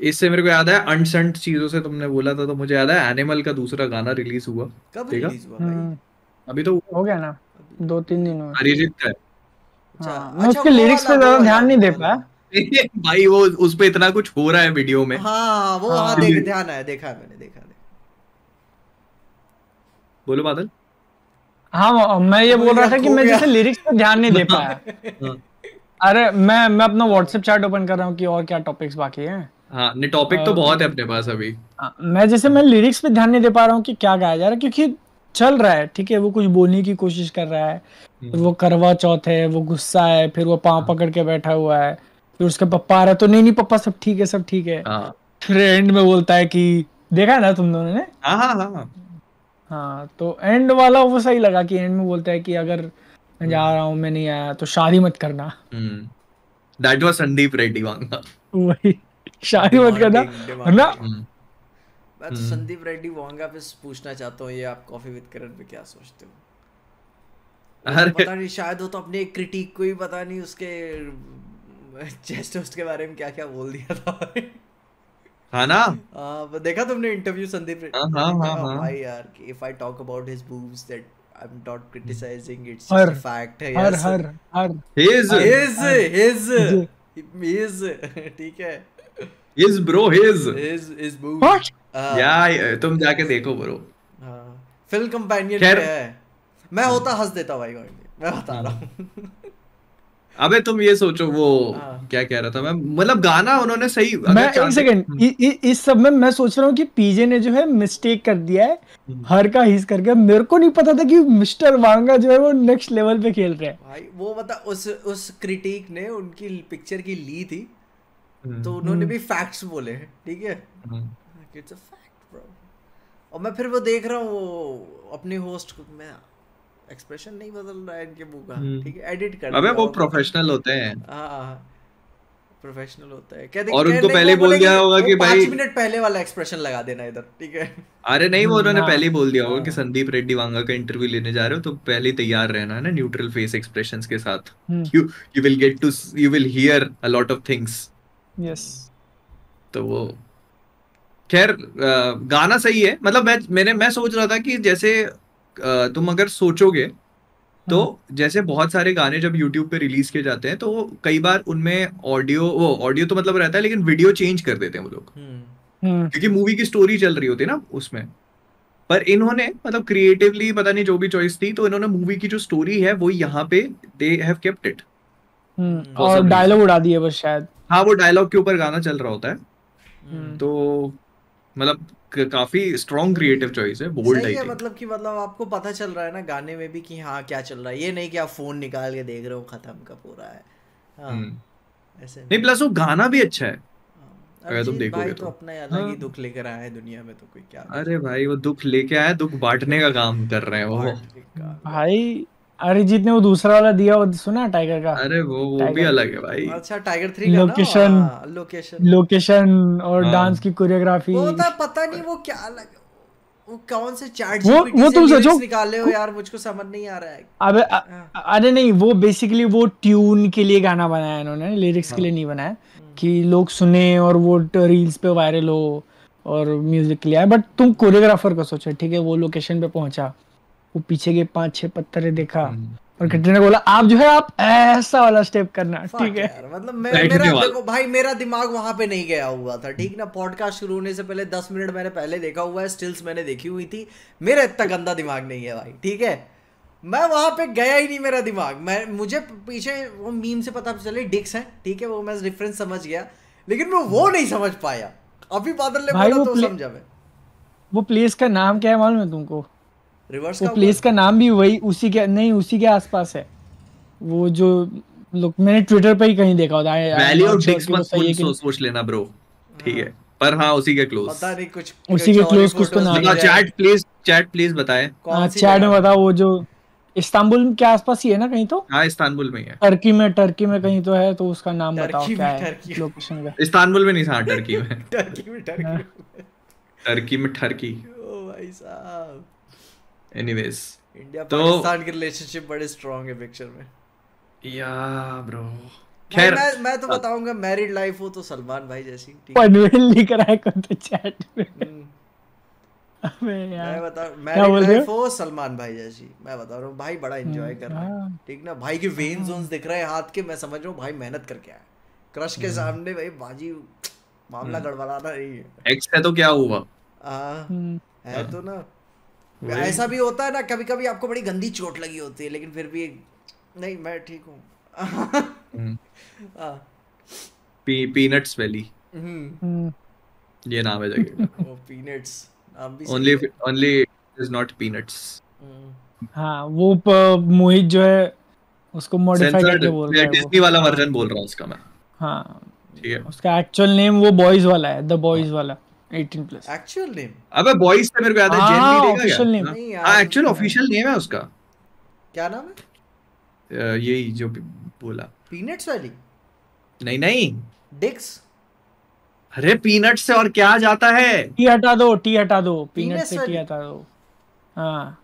इससे मेरे को याद है अनसंट चीजों से तुमने बोला था तो मुझे याद है एनिमल का दूसरा गाना रिलीज हुआ कब रिलीज हुआ भाई हाँ, अभी तो हो गया ना दो तीन दिन हो अरिजीत का अच्छा मैं हाँ, अच्छा, उसके लिरिक्स पे ज्यादा ध्यान नहीं दे पाया भाई वो उस पे इतना कुछ हो रहा है वीडियो में हाँ वो हाँ, हाँ देख ध्यान आया देखा मैंने देखा बोलो बादल हाँ मैं ये तो बोल रहा था कि मैं जैसे लिरिक्स पे ध्यान नहीं दे पाया अरे मैं मैं अपना व्हाट्सएप चैट ओपन कर रहा हूँ कि और क्या टॉपिक्स बाकी हैं हाँ नहीं टॉपिक तो बहुत है अपने पास अभी हाँ, मैं जैसे मैं लिरिक्स पे ध्यान नहीं दे पा रहा हूँ कि क्या गाया जा रहा है क्योंकि चल रहा है ठीक है वो कुछ बोलने की कोशिश कर रहा है फिर हम्म। वो करवा चौथ है वो गुस्सा है फिर वो पाँव हाँ। पकड़ के बैठा हुआ है फिर उसका पप्पा आ रहा है तो नहीं नहीं पप्पा सब ठीक है सब ठीक है हाँ। फिर एंड में बोलता है कि देखा ना तुम दोनों ने हाँ तो एंड वाला वो सही लगा कि एंड में बोलता है कि अगर मैं जा रहा हूँ मैं नहीं आया तो शादी मत करना दैट वाज संदीप रेड्डी वांगा वही शादी मत करना ना hmm. मैं तो hmm. संदीप रेड्डी वांगा पे पूछना चाहता हूँ ये आप कॉफी विद करण पे क्या सोचते हो अरे पता नहीं शायद वो तो अपने एक क्रिटिक को ही पता नहीं उसके चेस्ट होस्ट के बारे में क्या क्या बोल दिया था हाँ ना आ, हाँ, देखा तुमने इंटरव्यू संदीप हाँ हाँ, हाँ हाँ भाई यार if I talk about his boobs that I am not criticising it's just a fact है her her her his his his his ठीक है his bro his his is move what या तुम जाके देखो ब्रो हां फिल्म कंपेनियन है मैं होता हंस देता भाई गॉड मैं बता रहा हूं अबे तुम ये सोचो वो ah. क्या कह रहा था मैं मतलब गाना उन्होंने सही मैं एक सेकंड हम्म। इस सब में मैं सोच रहा हूँ कि पीजे ने जो है मिस्टेक कर दिया है हम्म। हर का हिस करके मेरे को नहीं पता था कि मिस्टर वांगा जो है वो नेक्स्ट लेवल पे खेल रहे हैं भाई वो पता उस उस क्रिटिक ने उनकी पिक्चर की ली थी तो हम्म। उन्होंने हम्म। भी फैक्ट्स बोले ठीक है इट्स अ फैक्ट ब्रो और मैं फिर वो देख रहा हूँ वो अपने होस्ट को मैं एक्सप्रेशन नहीं बदल रहा है इनके मुंह का हम्म। ठीक है एडिट कर अबे वो प्रोफेशनल होते हैं हां प्रोफेशनल होता है क्या और उनको पहले बोल दिया होगा कि भाई 5 मिनट पहले वाला एक्सप्रेशन लगा देना इधर ठीक है अरे नहीं वो उन्होंने पहले ही बोल दिया होगा कि हाँ। संदीप रेड्डी वांगा का इंटरव्यू लेने जा रहे हो तो पहले तैयार रहना है ना न्यूट्रल फेस एक्सप्रेशंस के साथ you you will get to you will hear a lot of things yes तो वो खैर गाना सही है मतलब मैं मैंने मैं सोच रहा था कि जैसे तुम अगर सोचोगे तो हाँ। जैसे बहुत सारे गाने जब YouTube पे रिलीज किए जाते हैं तो कई बार उनमें ऑडियो वो ऑडियो तो मतलब रहता है लेकिन वीडियो चेंज कर देते हैं वो लोग हम्म। हाँ। क्योंकि मूवी की स्टोरी चल रही होती है ना उसमें पर इन्होंने मतलब क्रिएटिवली पता नहीं जो भी चॉइस थी तो इन्होंने मूवी की जो स्टोरी है वो यहाँ पे दे हैव केप्ट इट और डायलॉग उड़ा दिए बस शायद हाँ वो डायलॉग के ऊपर गाना चल रहा होता है हम्म। तो मतलब काफी स्ट्रॉन्ग क्रिएटिव चॉइस है बोल्ड सही है मतलब कि मतलब आपको पता चल रहा है ना गाने में भी कि हाँ क्या चल रहा है ये नहीं कि आप फोन निकाल के देख रहे हो खत्म कब हो रहा है हाँ, हम्म। ऐसे नहीं प्लस वो गाना भी अच्छा है हाँ। अगर तुम देखोगे तो, तो अपना अलग हाँ। ही दुख लेकर आया है दुनिया में तो कोई क्या अरे भाई वो दुख लेके आया दुख बांटने का काम कर रहे हैं वो भाई अरिजीत ने वो दूसरा वाला दिया वो सुना टाइगर का अरे वो वो भी अलग है भाई अच्छा टाइगर थ्री का लोकेशन लोकेशन लोकेशन और डांस हाँ। की कोरियोग्राफी वो था पता नहीं वो क्या अलग वो कौन से चैट वो वो तुम सोचो निकाले हो यार मुझको समझ नहीं आ रहा है अबे हाँ। अरे नहीं वो बेसिकली वो ट्यून के लिए गाना बनाया इन्होंने लिरिक्स के हाँ। लिए नहीं बनाया हम्म। कि लोग सुने और वो रील्स पे वायरल हो और म्यूजिक के लिए आए बट तुम कोरियोग्राफर का सोचो ठीक है वो लोकेशन पे पहुंचा वो पीछे के पांच छह पत्थर देखा हम्म। और कटरीना बोला आप जो है आप ऐसा वाला स्टेप करना ठीक है मतलब मैं मेरा देखो भाई मेरा दिमाग वहां पे नहीं गया हुआ था ठीक ना पॉडकास्ट शुरू होने से पहले दस मिनट मैंने पहले देखा हुआ है स्टिल्स मैंने देखी हुई थी मेरा इतना गंदा दिमाग नहीं है भाई ठीक है मैं वहां पे गया ही नहीं मेरा दिमाग मैं मुझे पीछे वो मीम से पता चले डिक्स है ठीक है वो मैं रेफरेंस समझ गया लेकिन मैं वो नहीं समझ पाया अभी बादल ने बोला तो समझा मैं वो प्लेस का नाम क्या है मालूम है तुमको रिवर्स का प्लेस का नाम भी वही उसी के नहीं उसी के आसपास है वो जो लोग मैंने ट्विटर पे ही कहीं देखा होता है वैली ऑफ डिक्स मत सोच सोच लेना ब्रो हाँ। ठीक है पर हाँ उसी के क्लोज पता नहीं कुछ उसी के क्लोज कुछ तो नाम है चैट प्लीज चैट प्लीज बताएं हां चैट में बताओ वो जो इस्तांबुल के आसपास ही है ना कहीं तो हाँ इस्तांबुल में है टर्की में टर्की में कहीं तो है तो उसका नाम बताओ क्या है लोकेशन का इस्तांबुल में नहीं था हाँ, टर्की में टर्की हाँ। में टर्की टर्की में टर्की ओ भाई साहब एनीवेज इंडिया तो, पाकिस्तान की रिलेशनशिप बड़ी स्ट्रांग है पिक्चर में या ब्रो खैर मैं मैं तो बताऊंगा मैरिड लाइफ हो तो सलमान भाई जैसी पनवेल लिख रहा है कौन तो चैट में हम्म। अबे यार मैं बता मैरिड लाइफ हो सलमान भाई जैसी मैं बता रहा हूं भाई बड़ा एंजॉय हम्म, कर रहा है हाँ। ठीक ना भाई के वेन जोन्स हाँ। दिख रहे हैं हाथ के मैं समझ रहा हूं भाई मेहनत करके आया क्रश के हम्म। सामने भाई बाजी मामला गड़बड़ाना नहीं है एक्स है तो क्या हुआ हां है तो ना ऐसा भी होता है ना कभी कभी आपको बड़ी गंदी चोट लगी होती है लेकिन फिर भी नहीं मैं ठीक हूँ हम्म। हाँ। पी, पीनट्स हम्म। वैली हम्म। ये नाम है जगह peanuts only only is not peanuts हाँ वो मोहित जो है उसको मॉडिफाई करके बोल रहा है डिज्नी वाला वर्जन बोल रहा हूँ उसका मैं हाँ ठीक है उसका एक्चुअल नेम वो बॉयज वाला है द बॉयज हाँ। वाला 18 प्लस एक्चुअल नेम अबे बॉयज से मेरे को याद है जेन भी ऑफिशियल नेम हां एक्चुअल ऑफिशियल नेम है उसका क्या नाम है यही जो बोला पीनट्स वाली नहीं नहीं डिक्स अरे पीनट से और क्या जाता है टी हटा दो टी हटा दो पीनट से टी हटा दो हाँ